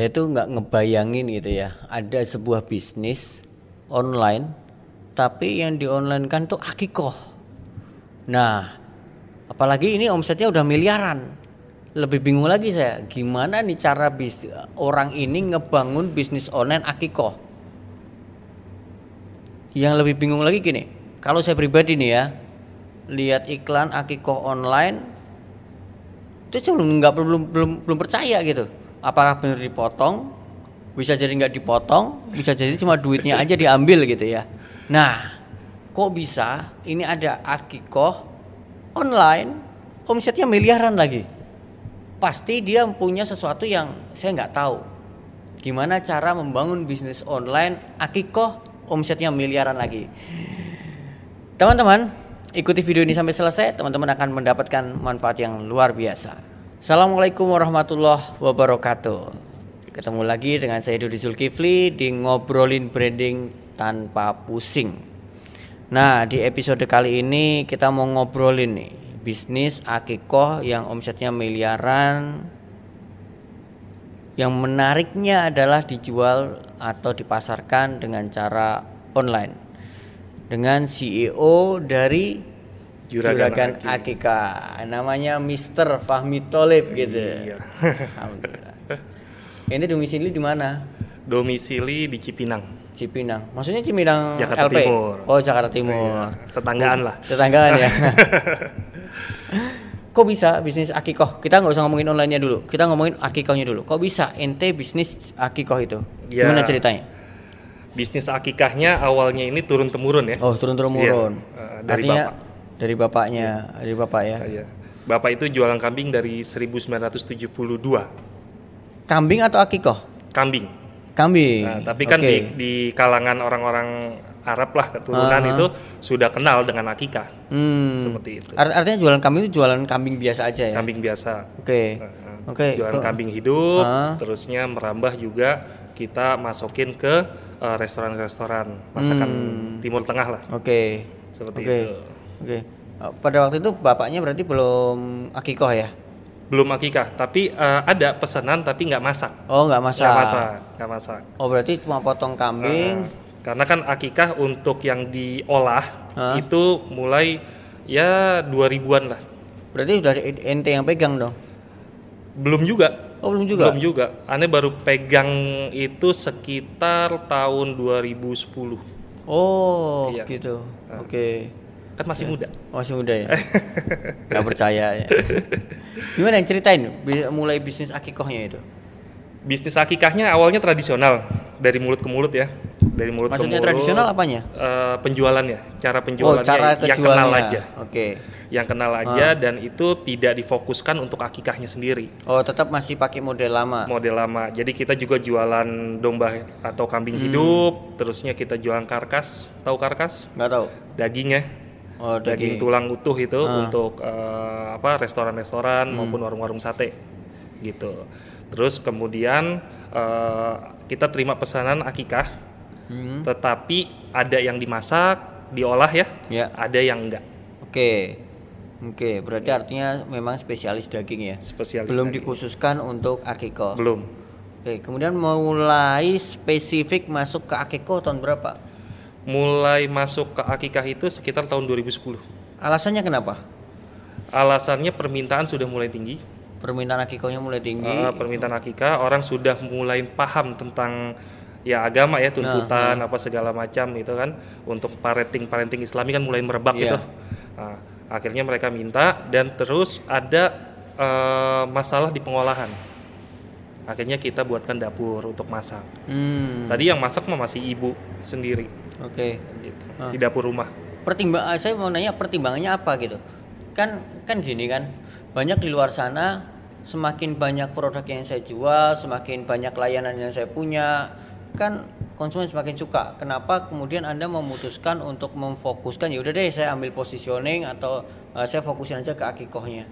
saya tuh nggak ngebayangin gitu ya ada sebuah bisnis online tapi yang di online kan tuh akikoh nah apalagi ini omsetnya udah miliaran lebih bingung lagi saya gimana nih cara bis orang ini ngebangun bisnis online akikoh yang lebih bingung lagi gini kalau saya pribadi nih ya lihat iklan akikoh online itu saya belum nggak belum belum belum percaya gitu apakah benar dipotong bisa jadi nggak dipotong bisa jadi cuma duitnya aja diambil gitu ya nah kok bisa ini ada akikoh online omsetnya miliaran lagi pasti dia punya sesuatu yang saya nggak tahu gimana cara membangun bisnis online akikoh omsetnya miliaran lagi teman-teman ikuti video ini sampai selesai teman-teman akan mendapatkan manfaat yang luar biasa Assalamualaikum warahmatullahi wabarakatuh. Ketemu lagi dengan saya Dodi Zulkifli di ngobrolin branding tanpa pusing. Nah, di episode kali ini kita mau ngobrolin nih bisnis akikoh yang omsetnya miliaran. Yang menariknya adalah dijual atau dipasarkan dengan cara online dengan CEO dari Juragan, Juragan Akika. Namanya Mister Fahmi Tolib gitu. Iya. Alhamdulillah. Ini domisili di mana? Domisili di Cipinang. Cipinang. Maksudnya Cipinang Jakarta LP. Timur. Oh, Jakarta Timur. Iya. tetanggaan lah. Tetanggaan ya. Kok bisa bisnis akikoh? Kita nggak usah ngomongin online-nya dulu. Kita ngomongin akikohnya dulu. Kok bisa ente bisnis akikoh itu? Ya, Gimana ceritanya? Bisnis akikahnya awalnya ini turun temurun ya. Oh, turun temurun. Ya, uh, eh, Artinya, bapak dari bapaknya, dari bapak ya. Iya. Bapak itu jualan kambing dari 1972. Kambing atau akikoh? Kambing. Kambing. Nah, tapi kan okay. di, di kalangan orang-orang Arab lah keturunan uh-huh. itu sudah kenal dengan akikah. Hmm. Seperti itu. Art- artinya jualan kambing itu jualan kambing biasa aja ya. Kambing biasa. Oke. Okay. nah, Oke. Okay. Jualan kambing hidup, uh-huh. terusnya merambah juga kita masukin ke restoran eh, restoran-restoran masakan hmm. Timur Tengah lah. Oke. Okay. Seperti okay. itu. Oke. Eh, pada waktu itu bapaknya berarti belum akikoh ya? Belum akikah, tapi uh, ada pesanan tapi nggak masak. Oh, nggak masak. Nggak masak, nggak masak. Oh, berarti cuma potong kambing. Uh, karena kan akikah untuk yang diolah huh? itu mulai ya 2000-an lah. Berarti sudah ente yang pegang dong? Belum juga. Oh, belum juga. Belum juga. Ane baru pegang itu sekitar tahun 2010. Oh, iya. gitu. Oke. Okay kan masih muda masih muda ya nggak percaya ya. gimana yang ceritain mulai bisnis akikohnya itu bisnis akikahnya awalnya tradisional dari mulut ke mulut ya dari mulut Maksudnya ke mulut. tradisional apanya? Uh, ya. cara penjualan. oh, cara yang kenal aja. Oke. Okay. Yang kenal ah. aja ah. dan itu tidak difokuskan untuk akikahnya sendiri. Oh, tetap masih pakai model lama. Model lama. Jadi kita juga jualan domba atau kambing hmm. hidup, terusnya kita jualan karkas. Tahu karkas? Nggak tahu. Dagingnya oh, daging. daging tulang utuh itu uh. untuk uh, apa restoran-restoran hmm. maupun warung-warung sate gitu. Terus kemudian uh, kita terima pesanan akikah, hmm. tetapi ada yang dimasak, diolah ya, yeah. ada yang enggak. Oke. Okay. Oke, okay, berarti artinya memang spesialis daging ya. Spesialis. Belum daging. dikhususkan untuk akiko. Belum. Oke, okay, kemudian mulai spesifik masuk ke akiko tahun berapa? mulai masuk ke akikah itu sekitar tahun 2010. Alasannya kenapa? Alasannya permintaan sudah mulai tinggi. Permintaan akikahnya mulai tinggi. Uh, permintaan akikah orang sudah mulai paham tentang ya agama ya tuntutan nah, nah. apa segala macam gitu kan untuk parenting parenting Islami kan mulai merebak yeah. gitu. Nah, akhirnya mereka minta dan terus ada uh, masalah di pengolahan akhirnya kita buatkan dapur untuk masak hmm. tadi yang masak mah masih ibu sendiri oke okay. gitu. Ah. di dapur rumah pertimbang ah, saya mau nanya pertimbangannya apa gitu kan kan gini kan banyak di luar sana semakin banyak produk yang saya jual semakin banyak layanan yang saya punya kan konsumen semakin suka. Kenapa kemudian Anda memutuskan untuk memfokuskan ya udah deh saya ambil positioning atau uh, saya fokusin aja ke akikohnya.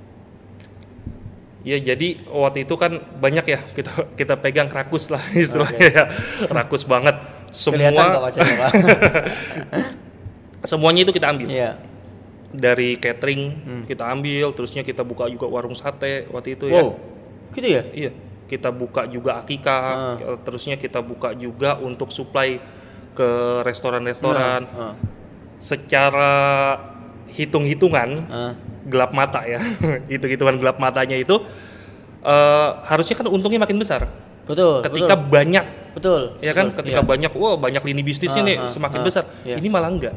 Ya jadi waktu itu kan banyak ya kita kita pegang rakus lah istilahnya okay. ya. rakus banget semua semuanya itu kita ambil yeah. dari catering hmm. kita ambil terusnya kita buka juga warung sate waktu itu ya. wow. ya gitu ya iya kita buka juga akika uh. terusnya kita buka juga untuk supply ke restoran-restoran uh. uh. secara hitung-hitungan uh gelap mata ya itu hitungan gelap matanya itu uh, harusnya kan untungnya makin besar betul ketika betul. banyak betul ya kan betul, ketika iya. banyak wow, banyak lini bisnisnya uh, uh, semakin uh, besar iya. ini malah enggak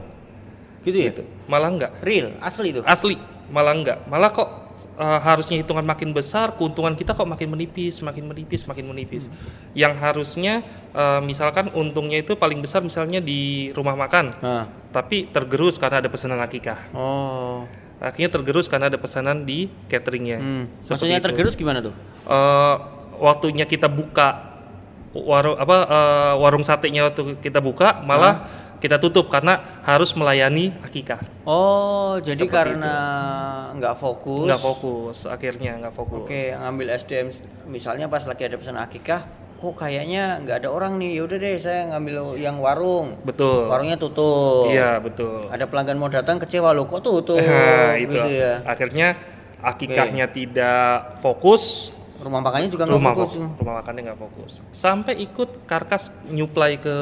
gitu ya gitu. malah enggak real asli tuh asli malah enggak malah kok uh, harusnya hitungan makin besar keuntungan kita kok makin menipis makin menipis makin menipis hmm. yang harusnya uh, misalkan untungnya itu paling besar misalnya di rumah makan uh. tapi tergerus karena ada pesanan akikah oh akhirnya tergerus karena ada pesanan di cateringnya. Hmm. Maksudnya itu. tergerus gimana tuh? Uh, waktunya kita buka warung apa uh, warung satenya waktu kita buka malah hmm kita tutup karena harus melayani akikah. Oh, jadi Seperti karena nggak fokus. Nggak fokus, akhirnya nggak fokus. Oke, ngambil SDM misalnya pas lagi ada pesan akikah, kok kayaknya nggak ada orang nih yaudah deh saya ngambil yang warung betul warungnya tutup iya betul ada pelanggan mau datang kecewa lo kok tutup nah, gitu itu. ya akhirnya akikahnya okay. tidak fokus rumah makannya juga nggak fokus rumah makannya nggak fokus sampai ikut karkas nyuplai ke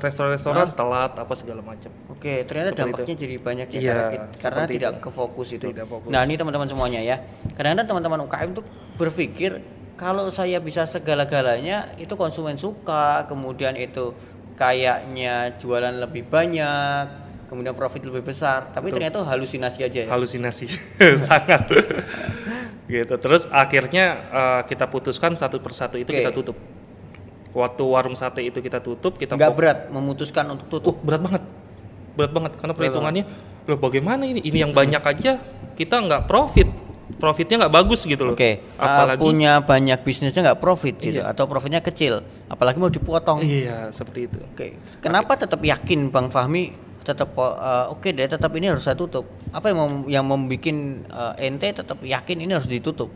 restoran-restoran telat apa segala macam oke okay, ternyata seperti dampaknya itu. jadi banyak ya, ya karena, karena tidak itu. ke fokus itu tidak fokus. nah ini teman-teman semuanya ya kadang-kadang teman-teman UKM tuh berpikir kalau saya bisa segala-galanya itu konsumen suka kemudian itu kayaknya jualan lebih banyak kemudian profit lebih besar tapi Betul. ternyata halusinasi aja ya? halusinasi sangat gitu terus akhirnya uh, kita putuskan satu persatu itu okay. kita tutup waktu warung sate itu kita tutup kita nggak berat memutuskan untuk tutup uh, berat banget berat banget karena perhitungannya loh bagaimana ini ini yang banyak aja kita nggak profit profitnya nggak bagus gitu loh. Oke. Okay. Eh, apalagi punya banyak bisnisnya nggak profit gitu iya. atau profitnya kecil, apalagi mau dipotong. Iya, seperti itu. Oke. Okay. Kenapa okay. tetap yakin Bang Fahmi tetap uh, oke okay deh, tetap ini harus saya tutup. Apa yang mem yang membuat uh, eh, ente tetap yakin ini harus ditutup?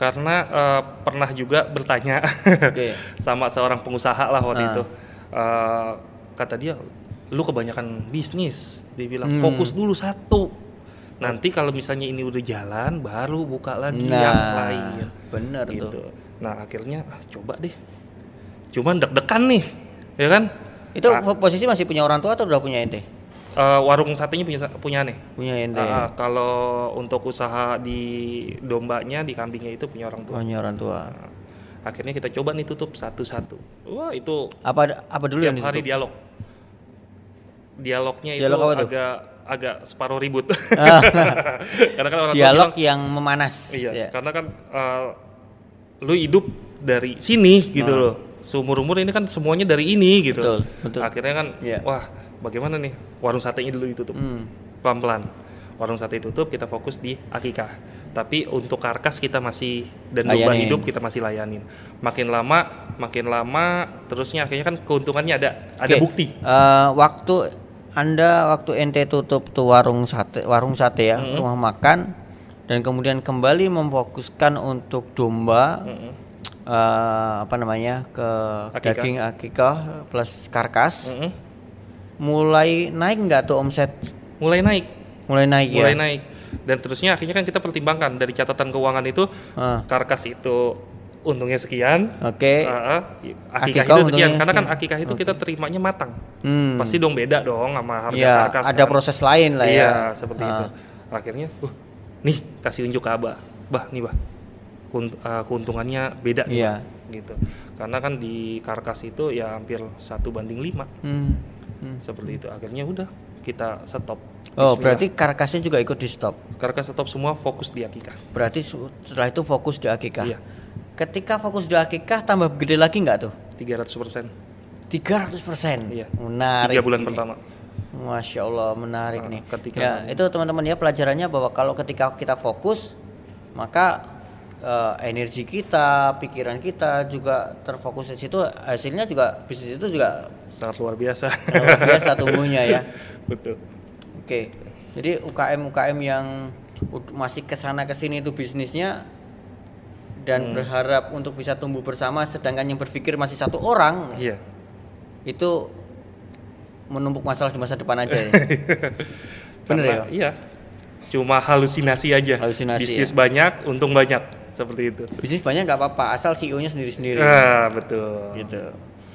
Karena uh, pernah juga bertanya okay. sama seorang pengusaha lah waktu uh. itu. Uh, kata dia, lu kebanyakan bisnis. Dia bilang hmm. fokus dulu satu nanti kalau misalnya ini udah jalan baru buka lagi nah, yang lain bener gitu tuh. nah akhirnya ah, coba deh cuman deg-degan nih ya kan itu nah, posisi masih punya orang tua atau udah punya ente uh, warung satenya punya punya nih. Punya ente. Uh, kalau untuk usaha di dombanya, di kambingnya itu punya orang tua. Punya orang tua. nah, akhirnya kita coba nih tutup satu-satu. Wah, itu Apa apa dulu yang ditutup? hari dialog. Dialognya dialog itu agak agak separuh ribut. karena kan orang dialog bilang, yang memanas. Iya, ya. karena kan uh, lu hidup dari sini gitu nah. loh. Seumur umur ini kan semuanya dari ini gitu. Betul, betul. Akhirnya kan yeah. wah, bagaimana nih? Warung sate ini dulu ditutup. Hmm. Pelan-pelan. Warung sate tutup, kita fokus di akikah. Tapi untuk karkas kita masih dan domba hidup kita masih layanin. Makin lama, makin lama terusnya akhirnya kan keuntungannya ada ada bukti. Uh, waktu anda waktu ente tutup tuh warung sate warung sate ya, mm-hmm. rumah makan dan kemudian kembali memfokuskan untuk domba mm-hmm. uh, apa namanya ke akikah. daging akikah plus karkas. hmm Mulai naik nggak tuh omset? Mulai naik. Mulai naik mulai ya. Mulai naik. Dan terusnya akhirnya kan kita pertimbangkan dari catatan keuangan itu uh. karkas itu untungnya sekian. Oke. Okay. Uh, akikah, akikah itu sekian karena kan akikah itu okay. kita terimanya matang. Hmm. Pasti dong beda dong sama harga ya, markas. ada kan. proses lain lah iya, ya. Iya, seperti uh. itu. Ah. Akhirnya, uh, nih kasih unjuk ke Abah. Bah, nih, Bah. Kunt, uh, keuntungannya beda yeah. Iya. gitu. Karena kan di karkas itu ya hampir satu banding lima. Hmm. Hmm. Seperti itu. Akhirnya udah kita stop. Oh, Bismillah. berarti karkasnya juga ikut di stop. Karkas stop semua fokus di akikah. Berarti setelah itu fokus di akikah. Iya ketika fokus di akikah tambah gede lagi nggak tuh 300 persen 300 persen iya. menarik tiga bulan ini. pertama Masya Allah menarik nah, nih ketika ya itu teman-teman ya pelajarannya bahwa kalau ketika kita fokus maka uh, energi kita pikiran kita juga terfokus di situ hasilnya juga bisnis itu juga sangat luar biasa luar biasa tumbuhnya ya betul oke jadi UKM UKM yang masih kesana kesini itu bisnisnya dan hmm. berharap untuk bisa tumbuh bersama sedangkan yang berpikir masih satu orang iya. itu menumpuk masalah di masa depan aja ya iya. bener ya, Karena, ya iya cuma halusinasi aja halusinasi bisnis ya. banyak untung banyak seperti itu bisnis banyak nggak apa-apa asal CEO nya sendiri sendiri ah betul gitu